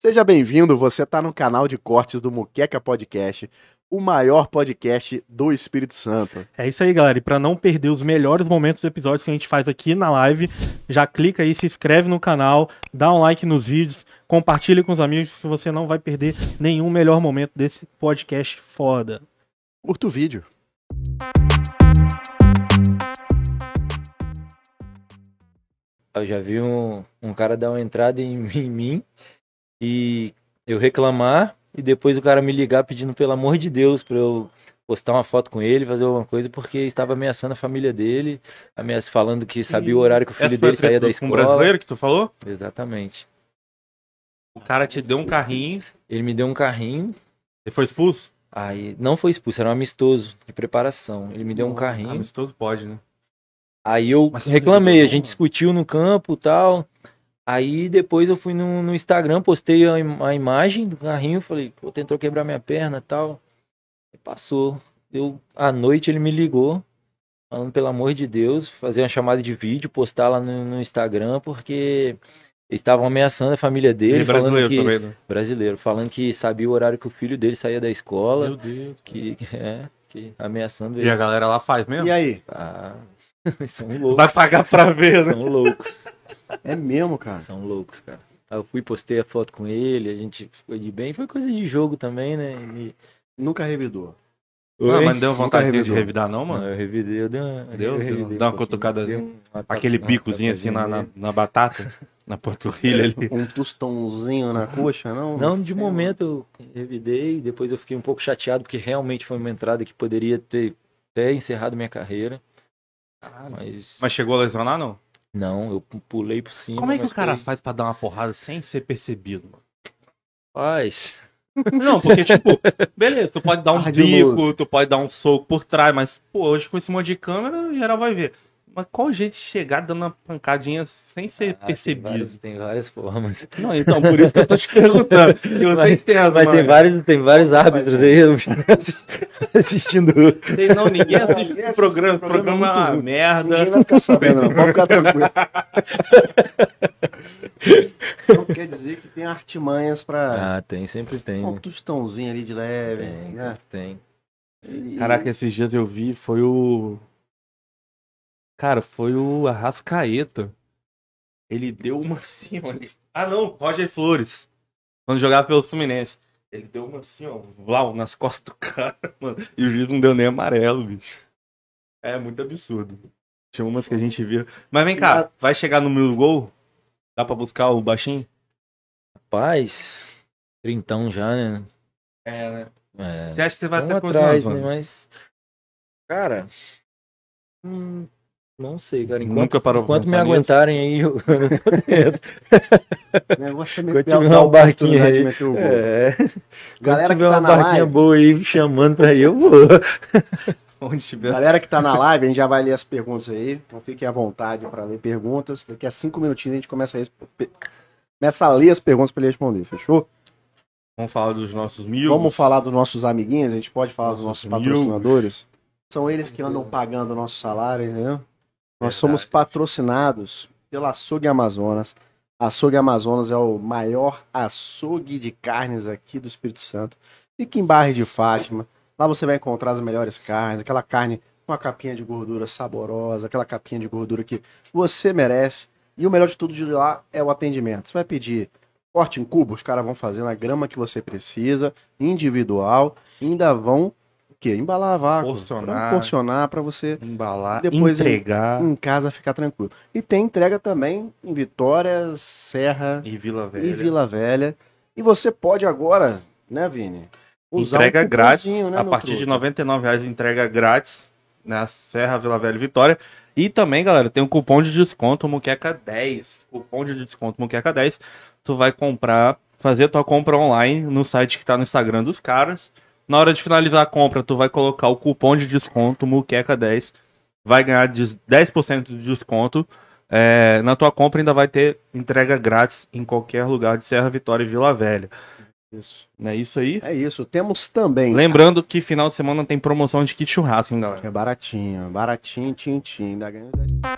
Seja bem-vindo, você está no canal de cortes do Muqueca Podcast, o maior podcast do Espírito Santo. É isso aí, galera. E para não perder os melhores momentos dos episódios que a gente faz aqui na live, já clica aí, se inscreve no canal, dá um like nos vídeos, compartilha com os amigos que você não vai perder nenhum melhor momento desse podcast foda. Curta o vídeo. Eu já vi um, um cara dar uma entrada em mim e eu reclamar e depois o cara me ligar pedindo pelo amor de Deus para eu postar uma foto com ele, fazer alguma coisa, porque estava ameaçando a família dele, ameaçando falando que sabia o horário que o filho dele saía da escola. Um brasileiro que tu falou? Exatamente. O cara te deu um carrinho. Ele me deu um carrinho. Ele foi expulso? Aí, não foi expulso, era um amistoso de preparação. Ele me deu um carrinho. Amistoso pode, né? Aí eu reclamei, a gente discutiu no campo tal. Aí depois eu fui no, no Instagram, postei a, im a, imagem do carrinho, falei, pô, tentou quebrar minha perna tal. E passou. Eu, à noite ele me ligou, falando, pelo amor de Deus, fazer uma chamada de vídeo, postar lá no, no Instagram, porque eles estavam ameaçando a família dele, e é brasileiro falando que, também, né? brasileiro, falando que sabia o horário que o filho dele saía da escola, Meu Deus, que é, que ameaçando ele. E a galera lá faz mesmo? E aí? Ah, são loucos. Vai pagar pra ver, né? São loucos. É mesmo, cara. São loucos, cara. Eu fui, postei a foto com ele, a gente foi de bem. Foi coisa de jogo também, né? E... Nunca revidou. Não, ah, mas não deu vontade de revidar, não, mano? Não, eu revidei, eu dei uma. Deu, deu, deu uma cutucada, deu uma aquele bicozinho assim na, na, na, batata, na panturrilha ali. Um tostãozinho na coxa, não? Não, de é. momento eu revidei, depois eu fiquei um pouco chateado, porque realmente foi uma entrada que poderia ter até encerrado minha carreira. Caralho. Mas... mas chegou a lesionar, não? Não, eu pulei por cima. Como é que o cara pulei... faz para dar uma porrada sem ser percebido, mano? Faz. Não, porque, tipo, beleza, tu pode dar um bico, tu pode dar um soco por trás, mas, pô, hoje com esse monte de câmera, geral vai ver. Mas qual jeito de chegar dando uma pancadinha sem ser ah, percebido? Tem várias, tem várias, formas. Não, então, por isso que eu tô te perguntando. Eu mas, entendo, mas, tem vários, tem vários árbitros aí assistindo. Tem, não, ninguém assiste não, programa. programa, programa é uma merda. Ninguém vai ficar sabendo, não. Pode ficar tranquilo. Então quer dizer que tem artimanhas para. Ah, tem, sempre tem. Né? Um tostãozinho ali de leve. Tem, né? tem. E... Caraca, esses dias eu vi, foi o Cara, foi o Arrascaeta. Ele deu uma assim, ó. Ele... Ah, não, Roger Flores. Quando jogava pelo Fluminense. Ele deu uma assim, ó, blau, nas costas do cara, mano. E o juiz não deu nem amarelo, bicho. É muito absurdo. Tinha umas que a gente via. Mas vem cá, vai chegar no meu gol? Dá pra buscar o baixinho? Rapaz, trintão já, né? É, né? É. Você acha que você vai Vamos até atrás, né? Mas, cara, hum, não sei, cara. Enquanto, Nunca parou enquanto me nisso. aguentarem aí, eu O negócio é meio um barquinho aí. o É. Galera que tá uma na barquinha live... boa aí chamando pra aí, eu vou. Onde tiver. Galera que tá na live, a gente já vai ler as perguntas aí. Então fiquem à vontade para ler perguntas. Daqui a cinco minutinhos a gente começa a, começa a ler as perguntas para ele responder, fechou? Vamos falar dos nossos mil. Vamos falar dos nossos amiguinhos, a gente pode falar nossos dos nossos patrocinadores. São eles que andam pagando o nosso salário, entendeu? Nós somos patrocinados pela Açougue Amazonas. A açougue Amazonas é o maior açougue de carnes aqui do Espírito Santo. Fica em Barre de Fátima. Lá você vai encontrar as melhores carnes, aquela carne com a capinha de gordura saborosa, aquela capinha de gordura que você merece. E o melhor de tudo de lá é o atendimento. Você vai pedir corte em cubo, os caras vão fazer na grama que você precisa, individual, ainda vão quê? Embalar a vácuo. Porcionar. Porcionar para você... Embalar, depois entregar. Em, em, casa ficar tranquilo. E tem entrega também em Vitória, Serra... E Vila Velha. E Vila Velha. E você pode agora, né, Vini? Usar entrega um né, grátis. Né, a partir truque. de R$ reais entrega grátis na Serra, Vila Velha e Vitória. E também, galera, tem um cupom de desconto Muqueca 10. Cupom de desconto Muqueca 10. Tu vai comprar, fazer tua compra online no site que tá no Instagram dos caras. Na hora de finalizar a compra, tu vai colocar o cupom de desconto Muqueca10. Vai ganhar 10% de desconto. É, na tua compra ainda vai ter entrega grátis em qualquer lugar de Serra Vitória e Vila Velha. Isso. Não é isso aí? É isso. Temos também. Lembrando que final de semana tem promoção de kit churrasco, hein, galera? É baratinho, baratinho, tintim. Ainda ganha 10%.